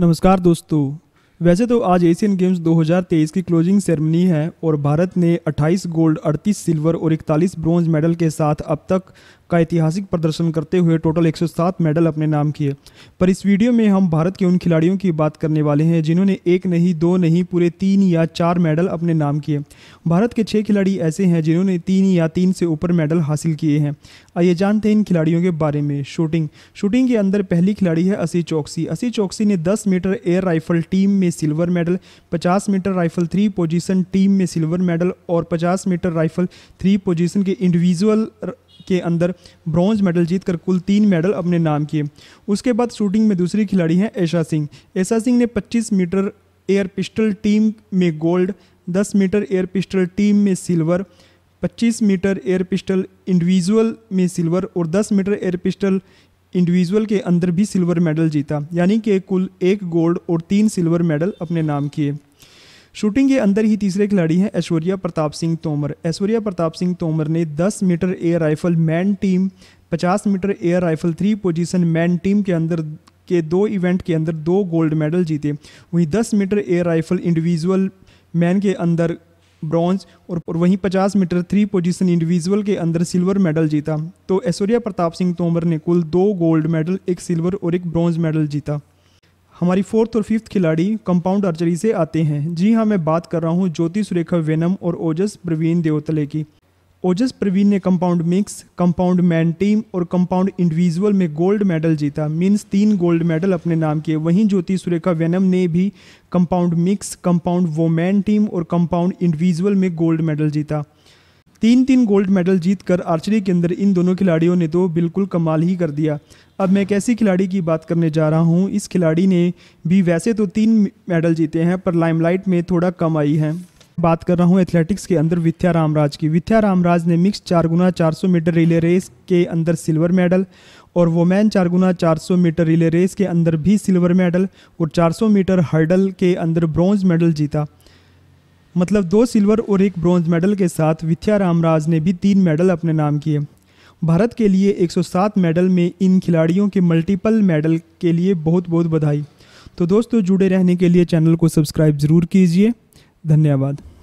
नमस्कार दोस्तों वैसे तो आज एशियन गेम्स 2023 की क्लोजिंग सेरेमनी है और भारत ने 28 गोल्ड 38 सिल्वर और 41 ब्रॉन्ज मेडल के साथ अब तक का ऐतिहासिक प्रदर्शन करते हुए टोटल 107 मेडल अपने नाम किए पर इस वीडियो में हम भारत के उन खिलाड़ियों की बात करने वाले हैं जिन्होंने एक नहीं दो नहीं पूरे तीन या चार मेडल अपने नाम किए भारत के छः खिलाड़ी ऐसे हैं जिन्होंने तीन या तीन से ऊपर मेडल हासिल किए हैं आइए जानते हैं इन खिलाड़ियों के बारे में शूटिंग शूटिंग के अंदर पहली खिलाड़ी है असी चौकसी असी चौकसी ने दस मीटर एयर राइफल टीम में में silver medal 50 metre rifle three position team में सिल्वर मेडल और 50 मीटर राइफल थ्री पोजीशन के इंडिविजुअल के अंदर ब्रॉन्ज मेडल जीतकर कुल तीन मेडल अपने नाम किए उसके बाद शूटिंग में दूसरी खिलाड़ी हैं ऐशा सिंह ऐशा सिंह ने पच्चीस मीटर एयर पिस्टल टीम में गोल्ड दस मीटर एयर पिस्टल टीम में silver 25 metre air pistol individual में सिल्वर और 10 मीटर एयर पिस्टल इंडिविजुअल के अंदर भी सिल्वर मेडल जीता यानी कि कुल एक गोल्ड और तीन सिल्वर मेडल अपने नाम किए शूटिंग के अंदर ही तीसरे खिलाड़ी हैं ऐश्वर्या प्रताप सिंह तोमर ऐश्वर्या प्रताप सिंह तोमर ने 10 metre air rifle man team 50 metre air rifle three position man team के अंदर के दो इवेंट के अंदर दो गोल्ड मेडल जीते वहीं 10 metre air rifle individual man के अंदर ब्रॉन्ज और, वहीं 50 मीटर थ्री पोजीशन इंडिविजुअल के अंदर सिल्वर मेडल जीता तो ऐश्वर्या प्रताप सिंह तोमर ने कुल दो गोल्ड मेडल एक सिल्वर और एक ब्रॉन्ज मेडल जीता हमारी फोर्थ और फिफ्थ खिलाड़ी कंपाउंड आर्चरी से आते हैं जी हाँ मैं बात कर रहा हूँ ज्योति सुरेखा वेनम और ओजस प्रवीण देवतले की ओजस प्रवीण ने compound mix compound man team और कंपाउंड इंडिविजुअल में गोल्ड मेडल जीता मीन्स तीन गोल्ड मेडल अपने नाम किए वहीं ज्योति सुरेखा वेनम ने भी compound mix compound woman team और कंपाउंड इंडिविजुअल में गोल्ड मेडल जीता तीन तीन गोल्ड मेडल जीतकर आर्चरी के अंदर इन दोनों खिलाड़ियों ने तो बिल्कुल कमाल ही कर दिया अब मैं कैसी खिलाड़ी की बात करने जा रहा हूँ इस खिलाड़ी ने भी वैसे तो तीन मेडल जीते हैं पर लाइमलाइट में थोड़ा कम आई है बात कर रहा हूँ एथलेटिक्स के अंदर विथ्या रामराज की विथ्या रामराज ने मिक्स चार गुना चार सौ मीटर रिले रेस के अंदर सिल्वर मेडल और वोमैन चार गुना चार सौ मीटर रिले रेस के अंदर भी सिल्वर मेडल और चार सौ मीटर हर्डल के अंदर ब्रॉन्ज मेडल जीता मतलब दो सिल्वर और एक ब्रॉन्ज मेडल के साथ विथ्या रामराज ने भी तीन मेडल अपने नाम किए भारत के लिए 107 मेडल में इन खिलाड़ियों के मल्टीपल मेडल के लिए बहुत बहुत बधाई तो दोस्तों जुड़े रहने के लिए चैनल को सब्सक्राइब ज़रूर कीजिए धन्यवाद